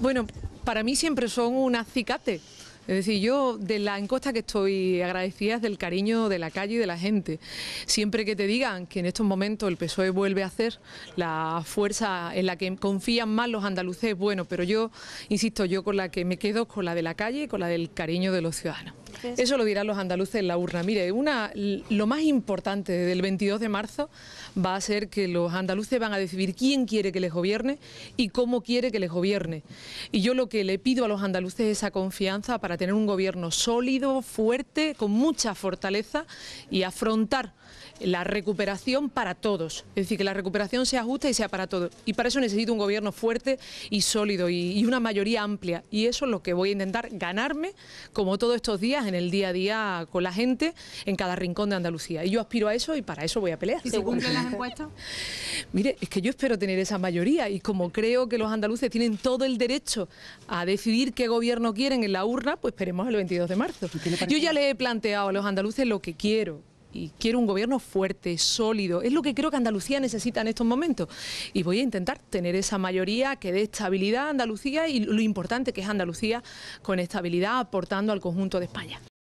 Bueno, para mí siempre son un acicate. Es decir, yo de la encosta que estoy agradecida es del cariño de la calle y de la gente. Siempre que te digan que en estos momentos el PSOE vuelve a hacer la fuerza en la que confían más los andaluces, bueno, pero yo, insisto, yo con la que me quedo con la de la calle y con la del cariño de los ciudadanos. Eso lo dirán los andaluces en la urna. Mire, una, lo más importante del 22 de marzo va a ser que los andaluces van a decidir quién quiere que les gobierne y cómo quiere que les gobierne. Y yo lo que le pido a los andaluces es esa confianza para tener un gobierno sólido, fuerte, con mucha fortaleza y afrontar la recuperación para todos. Es decir, que la recuperación sea justa y sea para todos. Y para eso necesito un gobierno fuerte y sólido y una mayoría amplia. Y eso es lo que voy a intentar ganarme, como todos estos días, en el día a día con la gente, en cada rincón de Andalucía. Y yo aspiro a eso y para eso voy a pelear. ¿Y se cumplen las encuestas? Mire, es que yo espero tener esa mayoría y como creo que los andaluces tienen todo el derecho a decidir qué gobierno quieren en la urna, pues esperemos el 22 de marzo. Yo ya le he planteado a los andaluces lo que quiero, y quiero un gobierno fuerte, sólido. Es lo que creo que Andalucía necesita en estos momentos. Y voy a intentar tener esa mayoría que dé estabilidad a Andalucía y lo importante que es Andalucía con estabilidad aportando al conjunto de España.